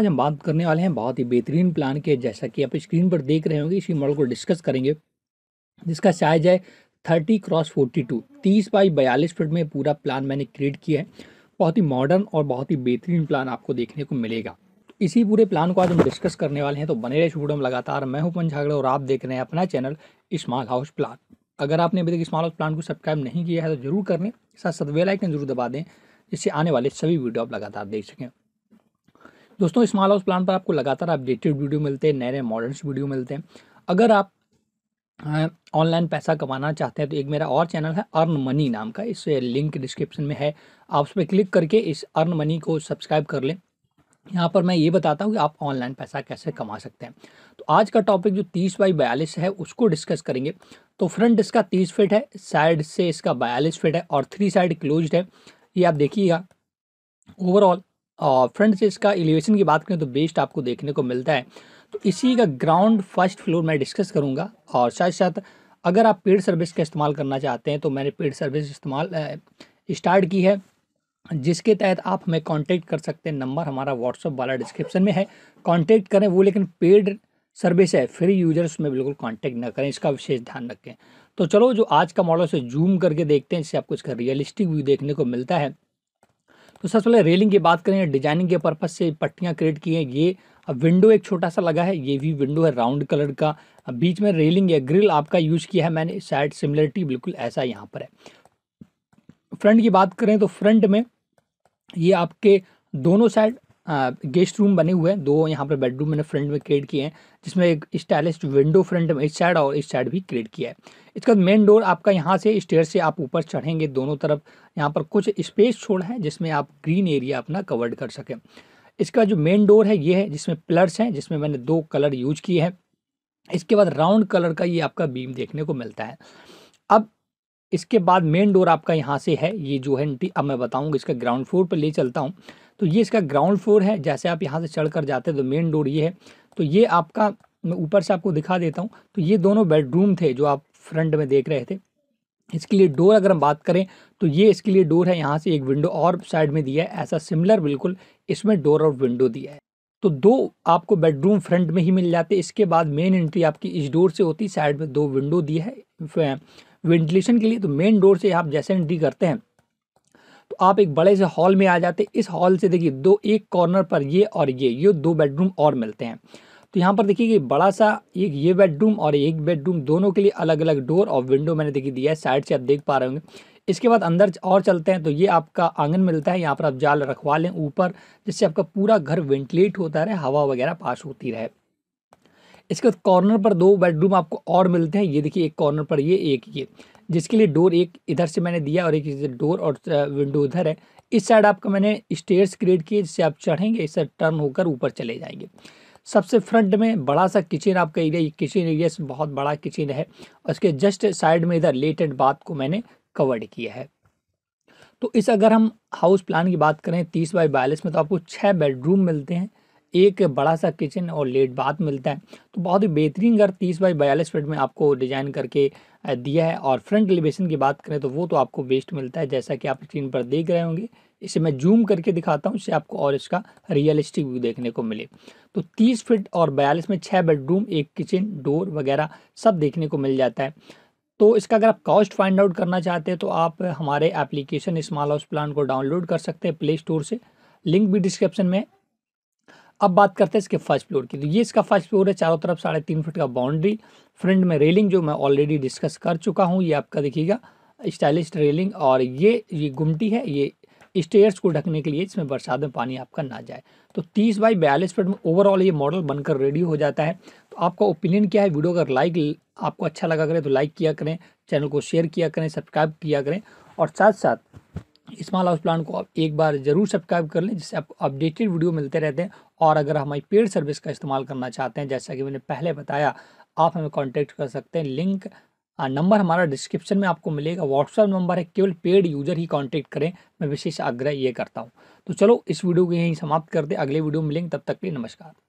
आज हम बात करने वाले हैं बहुत ही बेहतरीन प्लान के जैसा कि आप स्क्रीन पर देख रहे होंगे इसी मॉडल को डिस्कस करेंगे जिसका साइज है थर्टी क्रॉस फोर्टी टू तीस बाई बयालीस फिट में पूरा प्लान मैंने क्रिएट किया है बहुत ही मॉडर्न और बहुत ही बेहतरीन प्लान आपको देखने को मिलेगा इसी पूरे प्लान को आज हम डिस्कस करने वाले हैं तो बने रहे वीडियो लगातार मैं हूं पन झागड़े और आप देख रहे हैं अपना चैनल स्मॉल हाउस प्लान अगर आपने अभी तक स्मॉल हाउस प्लान को सब्सक्राइब नहीं किया है तो जरूर कर लें साथ साथ वेलाइकन जरूर दबा दें जिससे आने वाले सभी वीडियो आप लगातार देख सकें दोस्तों स्मॉल हाउस प्लान पर आपको लगातार अपडेटेड वीडियो मिलते हैं नए नए मॉडर्न वीडियो मिलते हैं अगर आप ऑनलाइन पैसा कमाना चाहते हैं तो एक मेरा और चैनल है अर्न मनी नाम का इस लिंक डिस्क्रिप्शन में है आप उस पर क्लिक करके इस अर्न मनी को सब्सक्राइब कर लें यहाँ पर मैं ये बताता हूँ कि आप ऑनलाइन पैसा कैसे कमा सकते हैं तो आज का टॉपिक जो तीस बाई बयालीस है उसको डिस्कस करेंगे तो फ्रंट इसका तीस फिट है साइड से इसका बयालीस फिट है और थ्री साइड क्लोज है ये आप देखिएगा ओवरऑल और फ्रंट से इसका एलिवेशन की बात करें तो बेस्ट आपको देखने को मिलता है तो इसी का ग्राउंड फर्स्ट फ्लोर मैं डिस्कस करूँगा और साथ साथ अगर आप पेड सर्विस का इस्तेमाल करना चाहते हैं तो मैंने पेड सर्विस इस्तेमाल स्टार्ट की है जिसके तहत आप हमें कांटेक्ट कर सकते हैं नंबर हमारा व्हाट्सअप वाला डिस्क्रिप्शन में है कांटेक्ट करें वो लेकिन पेड सर्विस है फ्री यूजर्स में बिल्कुल कांटेक्ट ना करें इसका विशेष ध्यान रखें तो चलो जो आज का मॉडल से जूम करके देखते हैं इससे आपको इसका रियलिस्टिक व्यू देखने को मिलता है तो सबसे पहले रेलिंग की बात करें डिजाइनिंग के पर्पज से पट्टियाँ क्रिएट की हैं ये अब विंडो एक छोटा सा लगा है ये भी विंडो है राउंड कलर का अब बीच में रेलिंग या ग्रिल आपका यूज किया है मैंने साइड सिमिलरिटी बिल्कुल ऐसा यहाँ पर है फ्रंट की बात करें तो फ्रंट में ये आपके दोनों साइड गेस्ट रूम बने हुए हैं दो यहाँ पर बेडरूम मैंने फ्रंट में क्रिएट किए हैं जिसमें एक स्टाइलिश विंडो फ्रंट में इस साइड और इस साइड भी क्रिएट किया है इसके बाद मेन डोर आपका यहाँ से स्टेयर से आप ऊपर चढ़ेंगे दोनों तरफ यहाँ पर कुछ स्पेस छोड़ा है जिसमें आप ग्रीन एरिया अपना कवर्ड कर सकें इसका जो मेन डोर है ये है जिसमें प्लर्स हैं जिसमें मैंने दो कलर यूज किए हैं इसके बाद राउंड कलर का ये आपका बीम देखने को मिलता है अब इसके बाद मेन डोर आपका यहाँ से है ये जो है अब मैं बताऊँगा इसका ग्राउंड फ्लोर पर ले चलता हूँ तो ये इसका ग्राउंड फ्लोर है जैसे आप यहाँ से चढ़ कर जाते हैं तो मेन डोर ये है तो ये आपका मैं ऊपर से आपको दिखा देता हूँ तो ये दोनों बेडरूम थे जो आप फ्रंट में देख रहे थे इसके लिए डोर अगर हम बात करें तो ये इसके लिए डोर है यहाँ से एक विंडो और साइड में दिया है ऐसा सिमिलर बिल्कुल इसमें डोर और विंडो दिया है तो दो आपको बेडरूम फ्रंट में ही मिल जाते इसके बाद मेन एंट्री आपकी इस डोर से होती साइड में दो विंडो दी है वेंटिलेशन के लिए तो मेन डोर से आप जैसे एंट्री करते हैं तो आप एक बड़े से हॉल में आ जाते इस हॉल से देखिए दो एक कॉर्नर पर ये और ये ये दो बेडरूम और मिलते हैं तो यहाँ पर देखिए कि बड़ा सा एक ये बेडरूम और एक बेडरूम दोनों के लिए अलग अलग डोर और विंडो मैंने देखिए दिया है साइड से आप देख पा रहे होंगे इसके बाद अंदर और चलते हैं तो ये आपका आंगन मिलता है यहाँ पर आप जाल रखवा लें ऊपर जिससे आपका पूरा घर वेंटिलेट होता रहे हवा वगैरह पास होती रहे इसके बाद कॉर्नर पर दो बेडरूम आपको और मिलते हैं ये देखिए एक कॉर्नर पर ये एक ये जिसके लिए डोर एक इधर से मैंने दिया और एक इधर डोर और विंडो उधर है इस साइड आपका मैंने स्टेयर्स क्रिएट किए जिससे आप चढ़ेंगे इस साइड टर्न होकर ऊपर चले जाएंगे सबसे फ्रंट में बड़ा सा किचन आपका एरिया किचन एरिया से बहुत बड़ा किचन है उसके जस्ट साइड में इधर लेट एंड बाथ को मैंने कवर्ड किया है तो इस अगर हम हाउस प्लान की बात करें तीस बाई बयालीस में तो आपको छः बेडरूम मिलते हैं एक बड़ा सा किचन और लेट बाथ मिलता है तो बहुत ही बेहतरीन घर तीस बाई बयालीस फीट में आपको डिज़ाइन करके दिया है और फ्रंट एलिवेशन की बात करें तो वो तो आपको बेस्ट मिलता है जैसा कि आप स्क्रीन पर देख रहे होंगे इसे मैं जूम करके दिखाता हूँ इससे आपको और इसका रियलिस्टिक व्यू देखने को मिले तो 30 फिट और 42 में छः बेडरूम एक किचन डोर वगैरह सब देखने को मिल जाता है तो इसका अगर आप कॉस्ट फाइंड आउट करना चाहते हैं तो आप हमारे एप्लीकेशन स्मॉल हाउस प्लान को डाउनलोड कर सकते हैं प्ले स्टोर से लिंक भी डिस्क्रिप्शन में अब बात करते हैं इसके फर्स्ट फ्लोर की तो ये इसका फर्स्ट फ्लोर है चारों तरफ साढ़े तीन फीट का बाउंड्री फ्रंट में रेलिंग जो मैं ऑलरेडी डिस्कस कर चुका हूँ ये आपका देखिएगा स्टाइलिश रेलिंग और ये ये गुमटी है ये स्टेयर्स को ढकने के लिए इसमें बरसात में पानी आपका ना जाए तो 30 बाई बयालीस फीट में ओवरऑल ये मॉडल बनकर रेडी हो जाता है तो आपका ओपिनियन क्या है वीडियो अगर लाइक आपको अच्छा लगा करें तो लाइक किया करें चैनल को शेयर किया करें सब्सक्राइब किया करें और साथ साथ स्मॉल हाउस प्लान को आप एक बार जरूर सब्सक्राइब कर लें जिससे आपको अपडेटेड वीडियो मिलते रहते हैं और अगर हमारी पेड सर्विस का इस्तेमाल करना चाहते हैं जैसा कि मैंने पहले बताया आप हमें कॉन्टैक्ट कर सकते हैं लिंक नंबर हमारा डिस्क्रिप्शन में आपको मिलेगा व्हाट्सएप नंबर है केवल पेड यूजर ही कॉन्टैक्ट करें मैं विशेष आग्रह ये करता हूँ तो चलो इस वीडियो को यहीं समाप्त करते अगले वीडियो में मिलेंगे तब तक के लिए नमस्कार